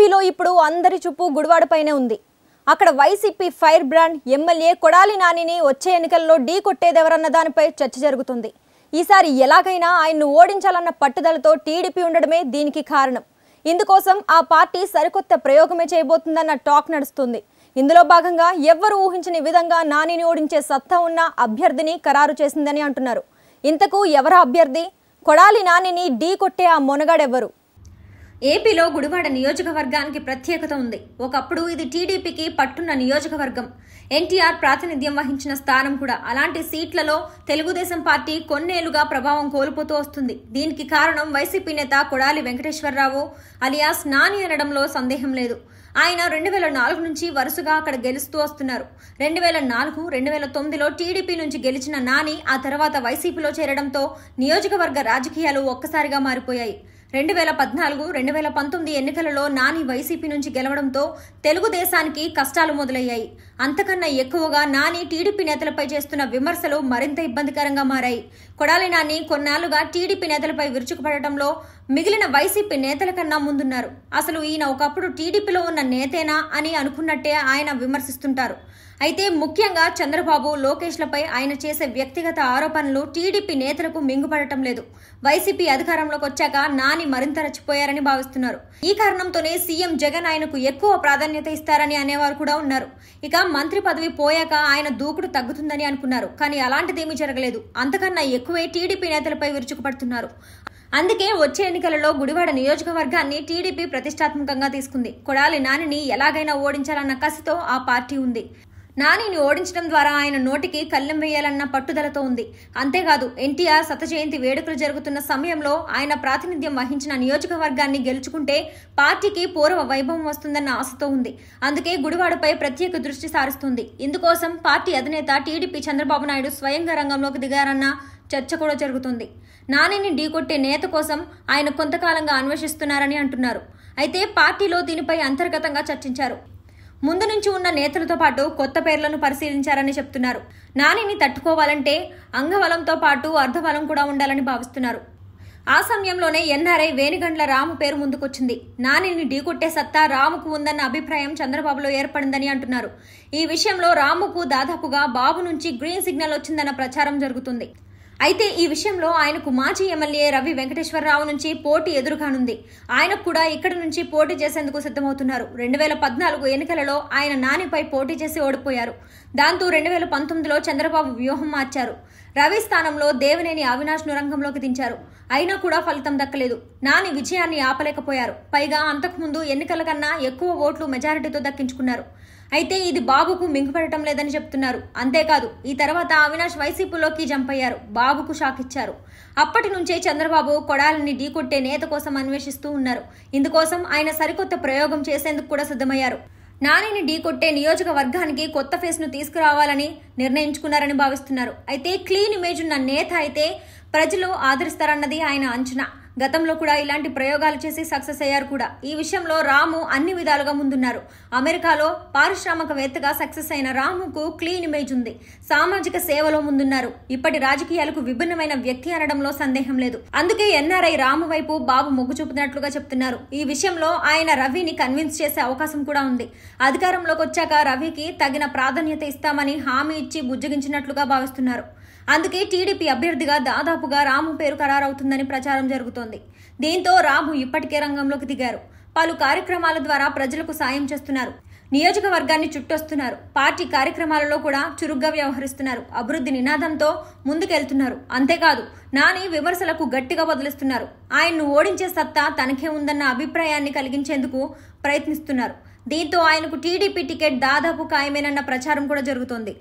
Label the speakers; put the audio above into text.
Speaker 1: ఏపీలో ఇప్పుడు అందరి చూపు గుడివాడపైనే ఉంది అక్కడ YCP firebrand MLA Kodali నానిని వచ్చే ఎన్నికల్లో ఢీ కొట్టేదెవరన్న దానిపై చర్చ జరుగుతుంది ఈసారి ఎలాగైనా ఆయన్ను ఓడించాలన్న పట్టుదలతో టీడీపీ ఉండడమే దీనికి కారణం ఇందుకోసం ఆ పార్టీ సరికొత్త ప్రయోగమే చేయబోతుందన్న టాక్ నడుస్తుంది ఇందులో భాగంగా ఎవ్వరు ఊహించని విధంగా నానిని ఓడించే సత్తా ఉన్న అభ్యర్థిని ఖరారు చేసిందని అంటున్నారు ఇంతకు ఎవరా అభ్యర్థి కొడాలి నానిని ఢీ కొట్టే ఆ మొనగాడెవ్వరు ఏపీలో గుడివాడ నియోజకవర్గానికి ప్రత్యేకత ఉంది ఒకప్పుడు ఇది టీడీపీకి పట్టున్న నియోజకవర్గం ఎన్టీఆర్ ప్రాతినిధ్యం వహించిన స్థానం కూడా అలాంటి సీట్లలో తెలుగుదేశం పార్టీ కొన్నేళ్లుగా ప్రభావం కోల్పోతూ వస్తుంది దీనికి కారణం వైసీపీ నేత కొడాలి వెంకటేశ్వరరావు అలియాస్ నాని అనడంలో సందేహం లేదు ఆయన రెండు వేల నాలుగు నుంచి వరుసగా అక్కడ గెలుస్తూ వస్తున్నారు రెండు వేల నాలుగు రెండు వేల తొమ్మిదిలో టీడీపీ నుంచి గెలిచిన నాని ఆ తర్వాత వైసీపీలో చేరడంతో నియోజకవర్గ రాజకీయాలు ఒక్కసారిగా మారిపోయాయి రెండు వేల పద్నాలుగు రెండు వేల పంతొమ్మిది ఎన్నికలలో నాని వైసీపీ నుంచి గెలవడంతో తెలుగుదేశానికి కష్టాలు మొదలయ్యాయి అంతకన్నా ఎక్కువగా నాని టీడీపీ నేతలపై చేస్తున్న విమర్శలు మరింత ఇబ్బందికరంగా మారాయి కొడాలి నాని కొన్నాళ్లుగా టీడీపీ నేతలపై విరుచుకుపడటంలో మిగిలిన వైసీపీ నేతల కన్నా ముందున్నారు అసలు ఈయన ఒకప్పుడు టీడీపీలో ఉన్న నేతేనా అని అనుకున్నట్టే ఆయన విమర్శిస్తుంటారు అయితే ముఖ్యంగా చంద్రబాబు లోకేష్లపై ఆయన చేసే వ్యక్తిగత ఆరోపణలు టీడీపీ నేతలకు మింగుపడటం లేదు వైసీపీ అధికారంలోకి వచ్చాక నాని మరింత రచిపోయారని భావిస్తున్నారు ఈ కారణంతోనే సీఎం జగన్ ఆయనకు ఎక్కువ ప్రాధాన్యత ఇస్తారని అనేవారు కూడా ఉన్నారు ఇక మంత్రి పదవి పోయాక ఆయన దూకుడు తగ్గుతుందని అనుకున్నారు కానీ అలాంటిదేమీ జరగలేదు అంతకన్నా ఎక్కువే టీడీపీ నేతలపై విరుచుకుపడుతున్నారు అందుకే వచ్చే ఎన్నికలలో గుడివాడ నియోజకవర్గాన్ని టీడీపీ ప్రతిష్టాత్మకంగా తీసుకుంది కొడాలి నానిని ఎలాగైనా ఓడించాలన్న కసితో ఆ పార్టీ ఉంది నానిని ఓడించడం ద్వారా ఆయన నోటికి కళ్ళెం వేయాలన్న పట్టుదలతో ఉంది అంతేకాదు ఎన్టీఆర్ శత జయంతి వేడుకలు జరుగుతున్న సమయంలో ఆయన ప్రాతినిధ్యం వహించిన నియోజకవర్గాన్ని గెలుచుకుంటే పార్టీకి పూర్వ వైభవం వస్తుందన్న ఆశతో ఉంది అందుకే గుడివాడపై ప్రత్యేక దృష్టి సారిస్తుంది ఇందుకోసం పార్టీ అధినేత టీడీపీ చంద్రబాబు నాయుడు స్వయంగా రంగంలోకి దిగారన్న చర్చ కూడా జరుగుతుంది నానిని ఢీకొట్టే నేత కోసం ఆయన కొంతకాలంగా అన్వేషిస్తున్నారని అంటున్నారు అయితే పార్టీలో దీనిపై అంతర్గతంగా చర్చించారు ముందు నుంచి ఉన్న నేతలతో పాటు కొత్త పేర్లను పరిశీలించారని చెప్తున్నారు నానిని తట్టుకోవాలంటే అంగబలంతో పాటు అర్ధబలం కూడా ఉండాలని భావిస్తున్నారు ఆ సమయంలోనే ఎన్ఆర్ఐ వేణిగండ్ల రాము పేరు ముందుకొచ్చింది నానిని ఢీకొట్టే సత్తా రాముకు ఉందన్న అభిప్రాయం చంద్రబాబులో ఏర్పడిందని అంటున్నారు ఈ విషయంలో రాముకు దాదాపుగా బాబు నుంచి గ్రీన్ సిగ్నల్ వచ్చిందన్న ప్రచారం జరుగుతుంది అయితే ఈ విషయంలో ఆయనకు మాజీ ఎమ్మెల్యే రవి వెంకటేశ్వరరావు నుంచి పోటీ ఎదురుగానుంది ఆయనకు కూడా ఇక్కడ నుంచి పోటీ చేసేందుకు సిద్ధమవుతున్నారు రెండు వేల పద్నాలుగు ఎన్నికలలో ఆయన నానిపై పోటీ చేసి ఓడిపోయారు దాంతో రెండు వేల పంతొమ్మిదిలో చంద్రబాబు వ్యూహం మార్చారు రవి స్థానంలో దేవినేని ను రంగంలోకి దించారు అయినా కూడా ఫలితం దక్కలేదు నాని విజయాన్ని ఆపలేకపోయారు పైగా అంతకుముందు ఎన్నికల కన్నా ఎక్కువ ఓట్లు మెజారిటీతో దక్కించుకున్నారు అయితే ఇది బాబుకు మింగుపడటం లేదని చెప్తున్నారు అంతేకాదు ఈ తర్వాత అవినాష్ వైసీపీలోకి జంప్ అయ్యారు బాబుకు షాక్ ఇచ్చారు అప్పటి నుంచే చంద్రబాబు కొడాలని ఢీకొట్టే నేత కోసం అన్వేషిస్తూ ఉన్నారు ఇందుకోసం ఆయన సరికొత్త ప్రయోగం చేసేందుకు కూడా సిద్ధమయ్యారు నానిని ఢీకొట్టే నియోజకవర్గానికి కొత్త ఫేస్ను తీసుకురావాలని నిర్ణయించుకున్నారని భావిస్తున్నారు అయితే క్లీన్ ఇమేజ్ ఉన్న నేత అయితే ప్రజలు ఆదరిస్తారన్నది ఆయన అంచనా గతంలో కూడా ఇలాంటి ప్రయోగాలు చేసి సక్సెస్ అయ్యారు కూడా ఈ విషయంలో రాము అన్ని విధాలుగా ముందున్నారు అమెరికాలో పారిశ్రామికవేత్తగా సక్సెస్ అయిన రాముకు క్లీన్ ఇమేజ్ ఉంది సామాజిక సేవలో ముందున్నారు ఇప్పటి రాజకీయాలకు విభిన్నమైన వ్యక్తి అనడంలో సందేహం లేదు అందుకే ఎన్ఆర్ఐ రాము వైపు బాబు మొగ్గు చూపుతున్నట్లుగా చెప్తున్నారు ఈ విషయంలో ఆయన రవిని కన్విన్స్ చేసే అవకాశం కూడా ఉంది అధికారంలోకి వచ్చాక రవికి తగిన ప్రాధాన్యత ఇస్తామని హామీ ఇచ్చి బుజ్జగించినట్లుగా భావిస్తున్నారు అందుకే టీడీపీ అభ్యర్థిగా దాదాపుగా రాము పేరు ఖరారవుతుందని ప్రచారం జరుగుతోంది దీంతో రాము ఇప్పటికే రంగంలోకి దిగారు పలు కార్యక్రమాల ద్వారా ప్రజలకు సాయం చేస్తున్నారు నియోజకవర్గాన్ని చుట్టొస్తున్నారు పార్టీ కార్యక్రమాలలో కూడా చురుగ్గా వ్యవహరిస్తున్నారు అభివృద్ధి నినాదంతో ముందుకెళ్తున్నారు అంతేకాదు నాని విమర్శలకు గట్టిగా వదిలిస్తున్నారు ఆయన్ను ఓడించే సత్తా తనకే ఉందన్న అభిప్రాయాన్ని కలిగించేందుకు ప్రయత్నిస్తున్నారు దీంతో ఆయనకు టీడీపీ టికెట్ దాదాపు ఖాయమేనన్న ప్రచారం కూడా జరుగుతోంది